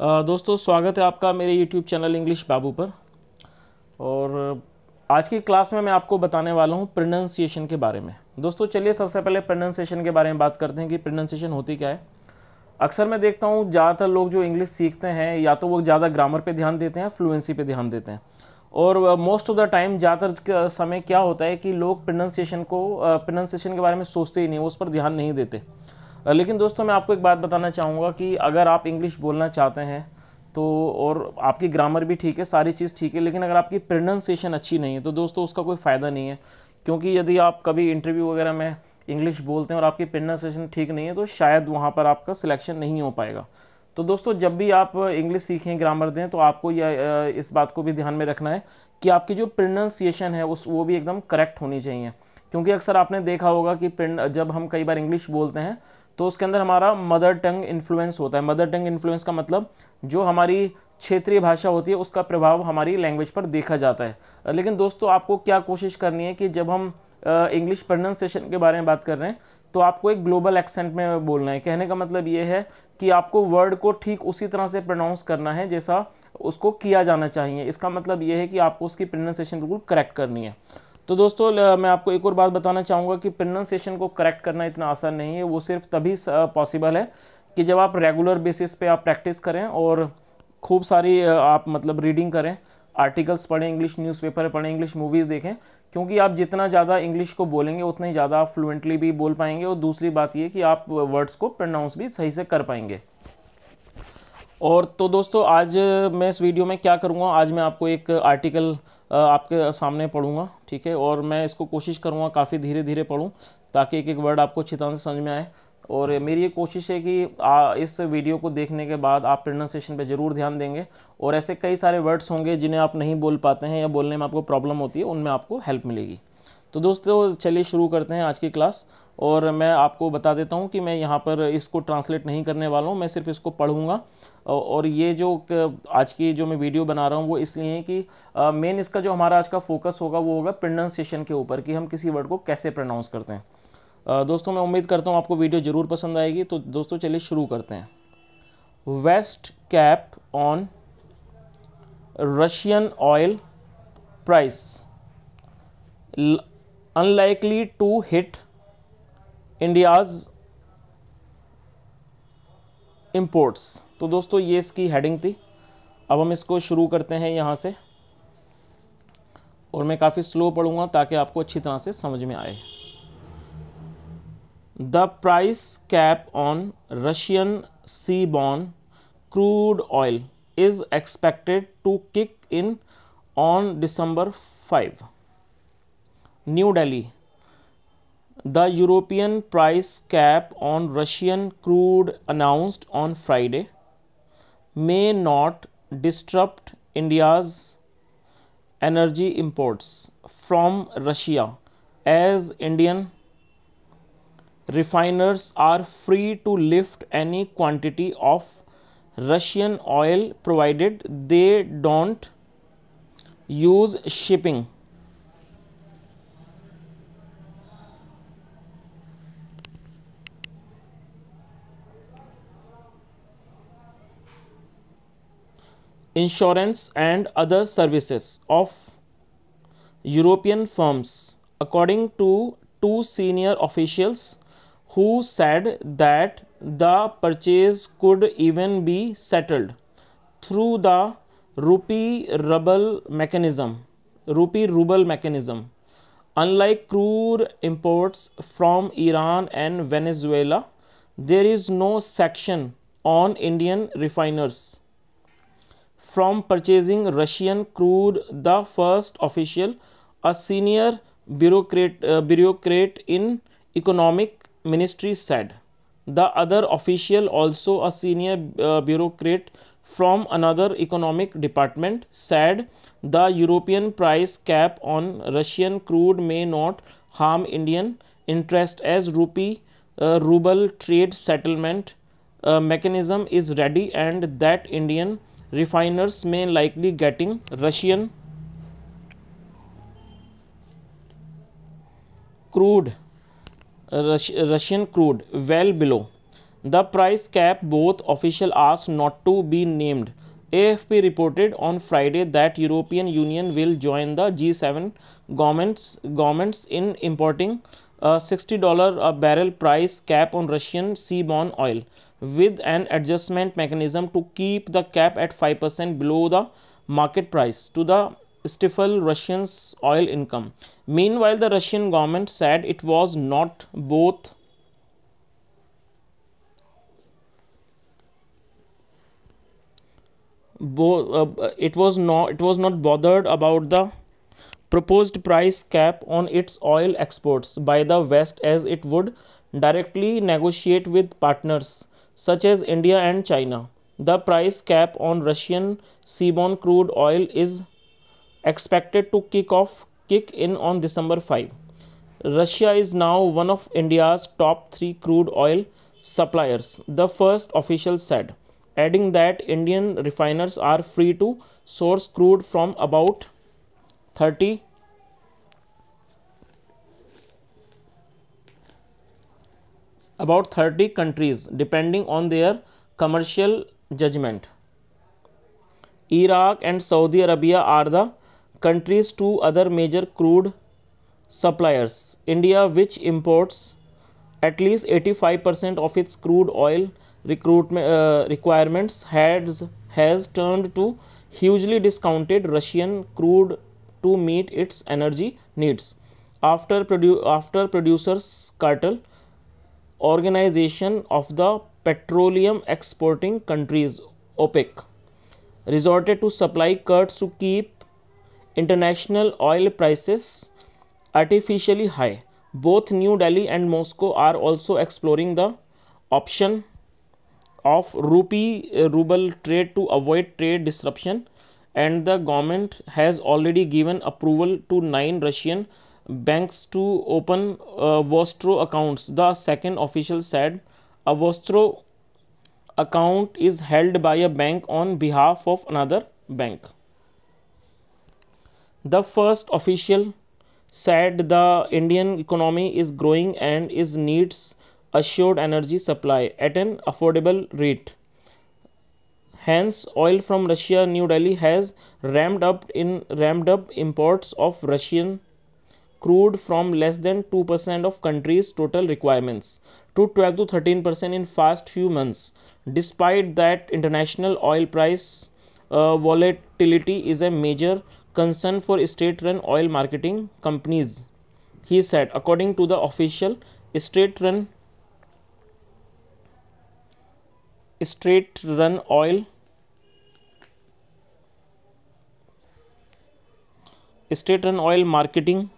दोस्तों स्वागत है आपका मेरे यूट्यूब चैनल इंग्लिश बाबू पर और आज की क्लास में मैं आपको बताने वाला हूँ प्रोनाउंसिएशन के बारे में दोस्तों चलिए सबसे पहले प्रोनाउंसिएशन के बारे में बात करते हैं कि प्रोनाउंसिएशन होती क्या है अक्सर मैं देखता हूँ ज़्यादातर लोग जो इंग्लिश सीखते हैं या तो वो ज़्यादा ग्रामर पर ध्यान देते हैं फ्लुएंसी पर ध्यान देते हैं और मोस्ट ऑफ द टाइम ज़्यादातर समय क्या होता है कि लोग प्रोनाउंसिएशन को प्रोनाउंसिएशन के बारे में सोचते ही नहीं उस पर ध्यान नहीं देते लेकिन दोस्तों मैं आपको एक बात बताना चाहूँगा कि अगर आप इंग्लिश बोलना चाहते हैं तो और आपकी ग्रामर भी ठीक है सारी चीज़ ठीक है लेकिन अगर आपकी प्रोनाउंसिएशन अच्छी नहीं है तो दोस्तों उसका कोई फ़ायदा नहीं है क्योंकि यदि आप कभी इंटरव्यू वगैरह में इंग्लिश बोलते हैं और आपकी प्रोनाउंसिएशन ठीक नहीं है तो शायद वहाँ पर आपका सिलेक्शन नहीं हो पाएगा तो दोस्तों जब भी आप इंग्लिश सीखें ग्रामर दें तो आपको यह इस बात को भी ध्यान में रखना है कि आपकी जो प्रोनाउंसिएशन है उस वो भी एकदम करेक्ट होनी चाहिए क्योंकि अक्सर आपने देखा होगा कि जब हम कई बार इंग्लिश बोलते हैं तो उसके अंदर हमारा मदर टंग इन्फ्लुएंस होता है मदर टंग इन्फ्लुएंस का मतलब जो हमारी क्षेत्रीय भाषा होती है उसका प्रभाव हमारी लैंग्वेज पर देखा जाता है लेकिन दोस्तों आपको क्या कोशिश करनी है कि जब हम इंग्लिश प्रोनाउंसिएशन के बारे में बात कर रहे हैं तो आपको एक ग्लोबल एक्सेंट में बोलना है कहने का मतलब ये है कि आपको वर्ड को ठीक उसी तरह से प्रोनाउंस करना है जैसा उसको किया जाना चाहिए इसका मतलब ये है कि आपको उसकी प्रोनाउंसिएशन बिल्कुल करेक्ट करनी है तो दोस्तों मैं आपको एक और बात बताना चाहूँगा कि प्रोनाउंसिएशन को करेक्ट करना इतना आसान नहीं है वो सिर्फ तभी पॉसिबल है कि जब आप रेगुलर बेसिस पे आप प्रैक्टिस करें और खूब सारी आप मतलब रीडिंग करें आर्टिकल्स पढ़ें इंग्लिश न्यूज़पेपर पढ़ें इंग्लिश मूवीज़ देखें क्योंकि आप जितना ज़्यादा इंग्लिश को बोलेंगे उतना ही ज़्यादा आप फ्लुएंटली भी बोल पाएंगे और दूसरी बात ये कि आप वर्ड्स को प्रोनाउंस भी सही से कर पाएंगे और तो दोस्तों आज मैं इस वीडियो में क्या करूँगा आज मैं आपको एक आर्टिकल आपके सामने पढ़ूंगा ठीक है और मैं इसको कोशिश करूँगा काफ़ी धीरे धीरे पढ़ूँ ताकि एक एक वर्ड आपको छितान से समझ में आए और मेरी ये कोशिश है कि आ, इस वीडियो को देखने के बाद आप प्रोनाउंसिएशन पे ज़रूर ध्यान देंगे और ऐसे कई सारे वर्ड्स होंगे जिन्हें आप नहीं बोल पाते हैं या बोलने में आपको प्रॉब्लम होती है उनमें आपको हेल्प मिलेगी तो दोस्तों चलिए शुरू करते हैं आज की क्लास और मैं आपको बता देता हूँ कि मैं यहाँ पर इसको ट्रांसलेट नहीं करने वाला हूँ मैं सिर्फ इसको पढ़ूंगा और ये जो आज की जो मैं वीडियो बना रहा हूँ वो इसलिए है कि मेन इसका जो हमारा आज का फोकस होगा वो होगा प्रोनाउंसिएशन के ऊपर कि हम किसी वर्ड को कैसे प्रोनाउंस करते हैं दोस्तों मैं उम्मीद करता हूँ आपको वीडियो ज़रूर पसंद आएगी तो दोस्तों चलिए शुरू करते हैं west cap on Russian oil price unlikely to hit India's imports. तो दोस्तों ये इसकी हेडिंग थी अब हम इसको शुरू करते हैं यहाँ से और मैं काफ़ी स्लो पढ़ूंगा ताकि आपको अच्छी तरह से समझ में आए the price cap on Russian seaborne crude oil is expected to kick in on December five New Delhi. The European price cap on Russian crude announced on Friday may not disrupt India's energy imports from Russia as Indian refiners are free to lift any quantity of Russian oil provided they don't use shipping. insurance and other services of European firms, according to two senior officials who said that the purchase could even be settled through the rupee ruble mechanism rupee ruble mechanism unlike crude imports from iran and venezuela there is no section on indian refiners from purchasing Russian crude, the first official, a senior bureaucrat, uh, bureaucrat in economic ministry said. The other official, also a senior uh, bureaucrat from another economic department, said the European price cap on Russian crude may not harm Indian interest as rupee uh, ruble trade settlement uh, mechanism is ready and that Indian refiners may likely getting Russian crude Rus Russian crude well below the price cap both official asked not to be named AFP reported on Friday that European Union will join the G7 governments governments in importing a $60 a barrel price cap on Russian seaborne oil with an adjustment mechanism to keep the cap at 5% below the market price to the stifle Russians oil income. Meanwhile, the Russian government said it was not both Bo uh, it was not it was not bothered about the proposed price cap on its oil exports by the west as it would directly negotiate with partners such as India and China. The price cap on Russian seaborne crude oil is expected to kick off kick in on December 5. Russia is now one of India's top 3 crude oil suppliers, the first official said, adding that Indian refiners are free to source crude from about 30 about 30 countries depending on their commercial judgment. Iraq and Saudi Arabia are the countries two other major crude suppliers. India which imports at least 85% of its crude oil recruitment uh, requirements has has turned to hugely discounted Russian crude to meet its energy needs. After, produ after producers cartel Organization of the Petroleum Exporting Countries OPEC resorted to supply cuts to keep international oil prices artificially high. Both New Delhi and Moscow are also exploring the option of rupee uh, ruble trade to avoid trade disruption and the government has already given approval to nine Russian banks to open uh, Vostro accounts. The second official said a Vostro account is held by a bank on behalf of another bank. The first official said the Indian economy is growing and is needs assured energy supply at an affordable rate. Hence, oil from Russia, New Delhi has ramped up in ramped up imports of Russian crude from less than 2% of country's total requirements to 12 to 13% in fast few months despite that international oil price uh, volatility is a major concern for state run oil marketing companies he said according to the official state run state run oil state run oil marketing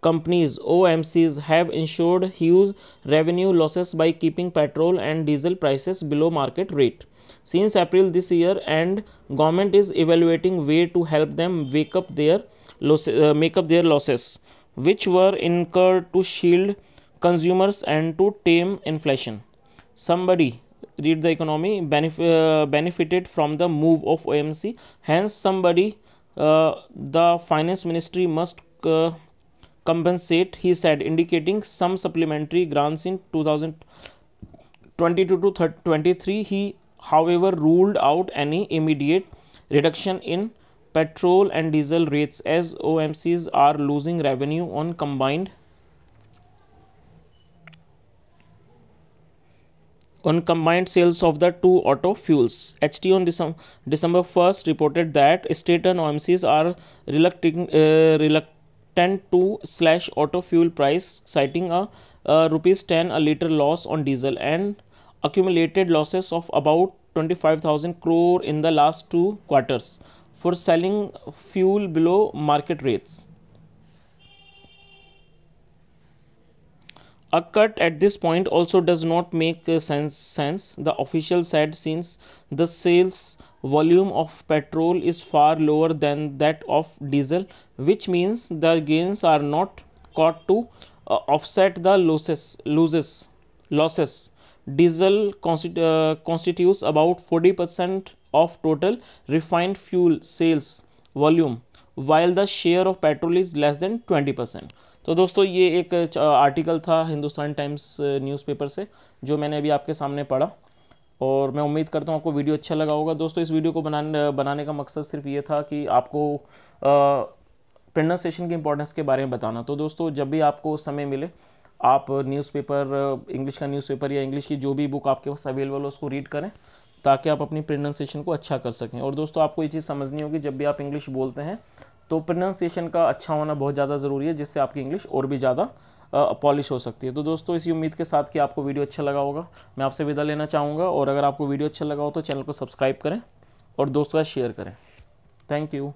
companies OMCs have ensured huge revenue losses by keeping petrol and diesel prices below market rate. Since April this year and government is evaluating way to help them wake up their loss, uh, make up their losses which were incurred to shield consumers and to tame inflation. Somebody read the economy benef uh, benefited from the move of OMC hence somebody uh, the finance ministry must uh, compensate, he said, indicating some supplementary grants in 2022 to 23. He, however, ruled out any immediate reduction in petrol and diesel rates as OMCs are losing revenue on combined on combined sales of the two auto fuels. HT on December, December 1st reported that state and OMCs are reluctant, uh, reluctant 10 2 slash auto fuel price citing a rupees 10 a liter loss on diesel and accumulated losses of about 25000 crore in the last two quarters for selling fuel below market rates a cut at this point also does not make uh, sense, sense, the official said, since the sales volume of petrol is far lower than that of diesel, which means the gains are not caught to uh, offset the losses. losses, losses. Diesel constitu uh, constitutes about 40% of total refined fuel sales volume, while the share of petrol is less than 20%. तो दोस्तों ये एक article था Hindustan times newspaper से जो मैंने अभी आपके सामने पढ़ा और मैं उम्मीद करता हूँ आपको वीडियो अच्छा लगा होगा दोस्तों इस वीडियो को बनाने बनाने का मकसद सिर्फ ये था कि आपको प्रनाउंसिएशन की इंपॉर्टेंस के बारे में बताना तो दोस्तों जब भी आपको समय मिले आप न्यूज़पेपर इंग्लिश का न्यूज़पेपर या इंग्लिश की जो भी बुक आपके पास अवेलेबल हो उसको रीड करें ताकि आप अपनी प्रनाउंसिएशन को अच्छा कर सकें और दोस्तों आपको ये चीज़ समझनी होगी जब भी आप इंग्लिश बोलते हैं तो प्रोनाउंसिएशन का अच्छा होना बहुत ज़्यादा ज़रूरी है जिससे आपकी इंग्लिश और भी ज़्यादा पॉलिश हो सकती है तो दोस्तों इसी उम्मीद के साथ कि आपको वीडियो अच्छा लगा होगा मैं आपसे विदा लेना चाहूँगा और अगर आपको वीडियो अच्छा लगा हो तो चैनल को सब्सक्राइब करें और दोस्तों का शेयर करें थैंक यू